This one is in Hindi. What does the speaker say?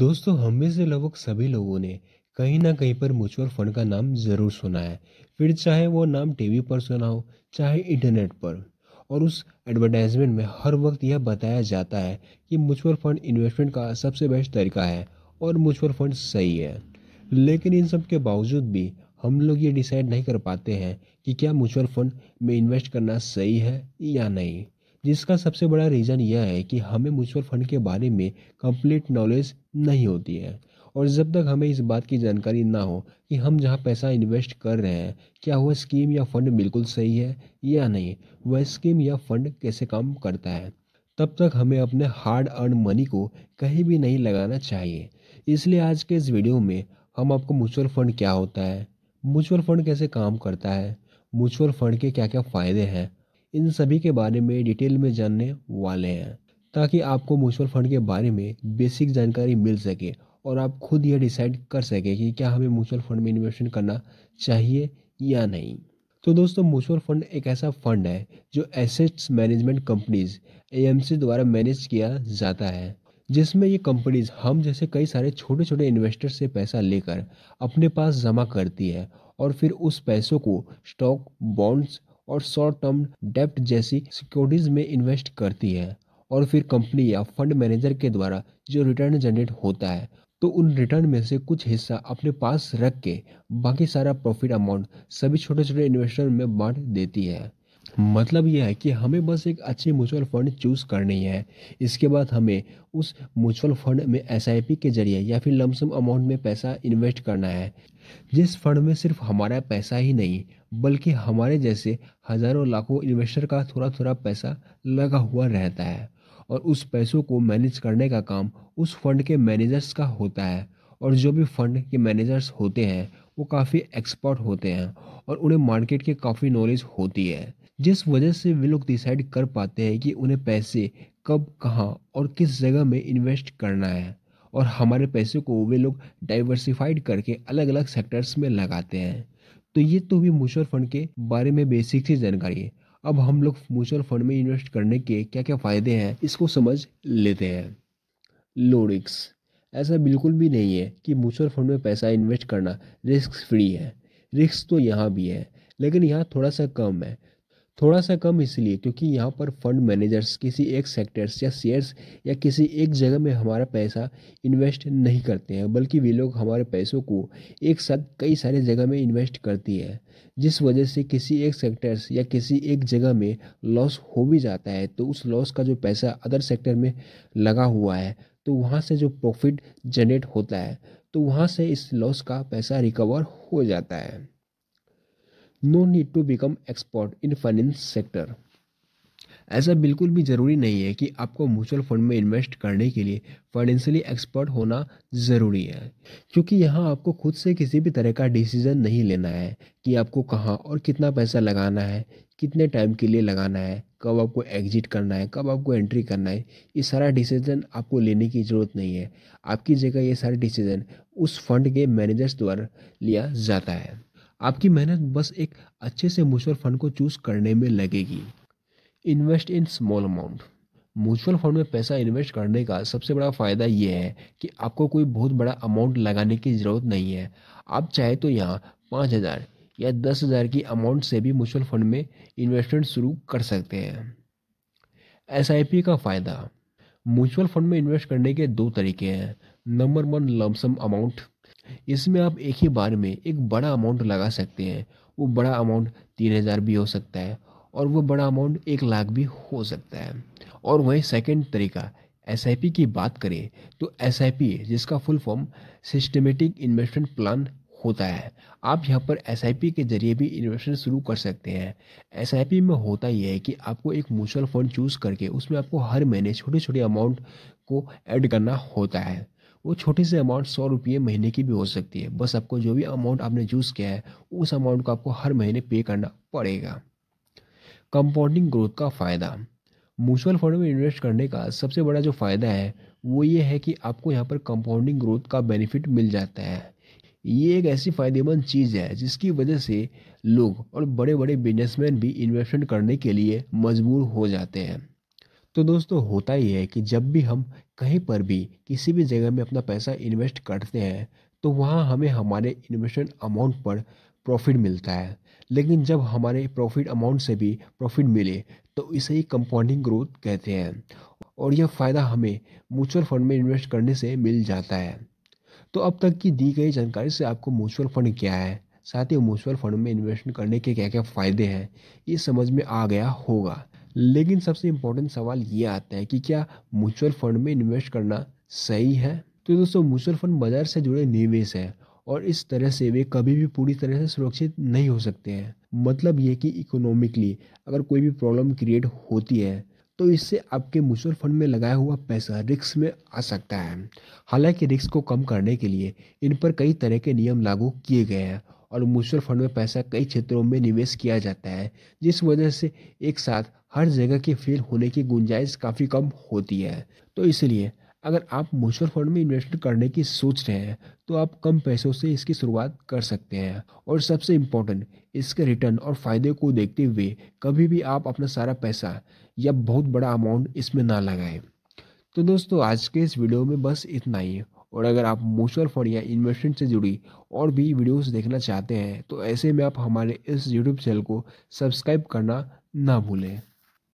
दोस्तों हम में से लगभग सभी लोगों ने कहीं ना कहीं पर म्यूचुअल फंड का नाम ज़रूर सुना है फिर चाहे वो नाम टीवी पर सुना हो चाहे इंटरनेट पर और उस एडवर्टाइजमेंट में हर वक्त यह बताया जाता है कि म्यूचुअल फंड इन्वेस्टमेंट का सबसे बेस्ट तरीका है और म्यूचुअल फंड सही है लेकिन इन सब के बावजूद भी हम लोग ये डिसाइड नहीं कर पाते हैं कि क्या म्यूचुअल फंड में इन्वेस्ट करना सही है या नहीं जिसका सबसे बड़ा रीज़न यह है कि हमें म्यूचुअल फंड के बारे में कंप्लीट नॉलेज नहीं होती है और जब तक हमें इस बात की जानकारी ना हो कि हम जहाँ पैसा इन्वेस्ट कर रहे हैं क्या वह स्कीम या फंड बिल्कुल सही है या नहीं वह स्कीम या फंड कैसे काम करता है तब तक हमें अपने हार्ड अर्न मनी को कहीं भी नहीं लगाना चाहिए इसलिए आज के इस वीडियो में हम आपको म्यूचुअल फंड क्या होता है म्यूचुअल फंड कैसे काम करता है म्यूचुअल फंड के क्या क्या फ़ायदे हैं इन सभी के बारे में डिटेल में जानने वाले हैं ताकि आपको म्यूचुअल फंड के बारे में बेसिक जानकारी मिल सके और आप खुद यह डिसाइड कर सके कि क्या हमें म्यूचुअल फंड में इन्वेस्टमेंट करना चाहिए या नहीं तो दोस्तों म्यूचुअल फंड एक ऐसा फंड है जो एसेट्स मैनेजमेंट कंपनीज एएमसी द्वारा मैनेज किया जाता है जिसमें ये कंपनीज हम जैसे कई सारे छोटे छोटे इन्वेस्टर से पैसा लेकर अपने पास जमा करती है और फिर उस पैसों को स्टॉक बॉन्ड्स और शॉर्ट टर्म डेप्ट जैसी सिक्योरिटीज में इन्वेस्ट करती है और फिर कंपनी या फंड मैनेजर के द्वारा जो रिटर्न जनरेट होता है तो उन रिटर्न में से कुछ हिस्सा अपने पास रख के बाकी सारा प्रॉफिट अमाउंट सभी छोटे छोटे इन्वेस्टर में बांट देती है मतलब यह है कि हमें बस एक अच्छी म्यूचुअल फ़ंड चूज़ करनी है इसके बाद हमें उस म्यूचुअल फ़ंड में एस के ज़रिए या फिर लमसम अमाउंट में पैसा इन्वेस्ट करना है जिस फंड में सिर्फ हमारा पैसा ही नहीं बल्कि हमारे जैसे हज़ारों लाखों इन्वेस्टर का थोड़ा थोड़ा पैसा लगा हुआ रहता है और उस पैसों को मैनेज करने का काम उस फंड के मैनेजर्स का होता है और जो भी फंड के मैनेजर्स होते हैं वो काफ़ी एक्सपर्ट होते हैं और उन्हें मार्केट की काफ़ी नॉलेज होती है जिस वजह से वे लोग डिसाइड कर पाते हैं कि उन्हें पैसे कब कहाँ और किस जगह में इन्वेस्ट करना है और हमारे पैसे को वे लोग डाइवर्सिफाइड करके अलग अलग सेक्टर्स में लगाते हैं तो ये तो हुई म्यूचुअल फंड के बारे में बेसिक सी जानकारी है अब हम लोग म्यूचुअल फंड में इन्वेस्ट करने के क्या क्या फ़ायदे हैं इसको समझ लेते हैं लो ऐसा बिल्कुल भी नहीं है कि म्यूचुअल फंड में पैसा इन्वेस्ट करना रिस्क फ्री है रिस्क तो यहाँ भी है लेकिन यहाँ थोड़ा सा कम है थोड़ा सा कम इसलिए क्योंकि यहाँ पर फंड मैनेजर्स किसी एक सेक्टर्स या शेयर्स या किसी एक जगह में हमारा पैसा इन्वेस्ट नहीं करते हैं बल्कि वे लोग हमारे पैसों को एक साथ कई सारे जगह में इन्वेस्ट करती हैं जिस वजह से किसी एक सेक्टर्स या किसी एक जगह में लॉस हो भी जाता है तो उस लॉस का जो पैसा अदर सेक्टर में लगा हुआ है तो वहाँ से जो प्रॉफिट जनरेट होता है तो वहाँ से इस लॉस का पैसा रिकवर हो जाता है no need to become expert in finance sector ऐसा बिल्कुल भी ज़रूरी नहीं है कि आपको म्यूचुअल फंड में इन्वेस्ट करने के लिए फाइनेंशियली एक्सपर्ट होना ज़रूरी है क्योंकि यहाँ आपको खुद से किसी भी तरह का डिसीज़न नहीं लेना है कि आपको कहाँ और कितना पैसा लगाना है कितने टाइम के लिए लगाना है कब आपको एग्जिट करना है कब आपको एंट्री करना है ये सारा डिसीजन आपको लेने की ज़रूरत नहीं है आपकी जगह ये सारे डिसीजन उस फंड के मैनेजर्स द्वारा लिया जाता है आपकी मेहनत बस एक अच्छे से म्यूचुअल फंड को चूज करने में लगेगी invest in small amount mutual fund में पैसा इन्वेस्ट करने का सबसे बड़ा फ़ायदा यह है कि आपको कोई बहुत बड़ा अमाउंट लगाने की ज़रूरत नहीं है आप चाहे तो यहाँ पाँच हज़ार या दस हज़ार की अमाउंट से भी म्यूचुअल फंड में इन्वेस्टमेंट शुरू कर सकते हैं एस का फ़ायदा म्यूचुअल फंड में इन्वेस्ट करने के दो तरीके हैं नंबर वन लमसम अमाउंट इसमें आप एक ही बार में एक बड़ा अमाउंट लगा सकते हैं वो बड़ा अमाउंट तीन हज़ार भी हो सकता है और वो बड़ा अमाउंट एक लाख भी हो सकता है और वहीं सेकेंड तरीका एस की बात करें तो एस जिसका full form systematic investment plan होता है आप यहाँ पर एस के जरिए भी इन्वेस्टमेंट शुरू कर सकते हैं एस में होता यह है कि आपको एक म्यूचुअल फंड चूज़ करके उसमें आपको हर महीने छोटे छोटे अमाउंट को ऐड करना होता है वो छोटे से अमाउंट सौ रुपये महीने की भी हो सकती है बस आपको जो भी अमाउंट आपने चूज़ किया है उस अमाउंट को आपको हर महीने पे करना पड़ेगा कंपाउंडिंग ग्रोथ का फ़ायदा म्यूचुअल फंड में इन्वेस्ट करने का सबसे बड़ा जो फ़ायदा है वो ये है कि आपको यहाँ पर कंपाउंडिंग ग्रोथ का बेनिफिट मिल जाता है ये एक ऐसी फ़ायदेमंद चीज़ है जिसकी वजह से लोग और बड़े बड़े बिजनेसमैन भी इन्वेस्टमेंट करने के लिए मजबूर हो जाते हैं तो दोस्तों होता ही है कि जब भी हम कहीं पर भी किसी भी जगह में अपना पैसा इन्वेस्ट करते हैं तो वहाँ हमें हमारे इन्वेस्टमेंट अमाउंट पर प्रॉफिट मिलता है लेकिन जब हमारे प्रॉफिट अमाउंट से भी प्रॉफिट मिले तो इसे ही कंपाउंडिंग ग्रोथ कहते हैं और यह फ़ायदा हमें म्यूचुअल फंड में इन्वेस्ट करने से मिल जाता है तो अब तक की दी गई जानकारी से आपको म्यूचुअल फंड क्या है साथ ही म्यूचुअल फंड में इन्वेस्ट करने के क्या क्या फ़ायदे हैं ये समझ में आ गया होगा लेकिन सबसे इम्पोर्टेंट सवाल ये आता है कि क्या म्यूचुअल फंड में इन्वेस्ट करना सही है तो दोस्तों म्यूचुअल फंड बाजार से जुड़े निवेश है और इस तरह से वे कभी भी पूरी तरह से सुरक्षित नहीं हो सकते हैं मतलब ये कि इकोनॉमिकली अगर कोई भी प्रॉब्लम क्रिएट होती है तो इससे आपके म्यूचुअल फंड में लगाया हुआ पैसा रिक्स में आ सकता है हालांकि रिक्स को कम करने के लिए इन पर कई तरह के नियम लागू किए गए हैं और म्यूचुअल फंड में पैसा कई क्षेत्रों में निवेश किया जाता है जिस वजह से एक साथ हर जगह के फेल होने की गुंजाइश काफ़ी कम होती है तो इसलिए अगर आप म्यूचुअल फंड में इन्वेस्ट करने की सोच रहे हैं तो आप कम पैसों से इसकी शुरुआत कर सकते हैं और सबसे इम्पोर्टेंट इसके रिटर्न और फायदे को देखते हुए कभी भी आप अपना सारा पैसा या बहुत बड़ा अमाउंट इसमें ना लगाएं तो दोस्तों आज के इस वीडियो में बस इतना ही है और अगर आप म्यूचुअल फंड या इन्वेस्टमेंट से जुड़ी और भी वीडियोस देखना चाहते हैं तो ऐसे में आप हमारे इस यूट्यूब चैनल को सब्सक्राइब करना ना भूलें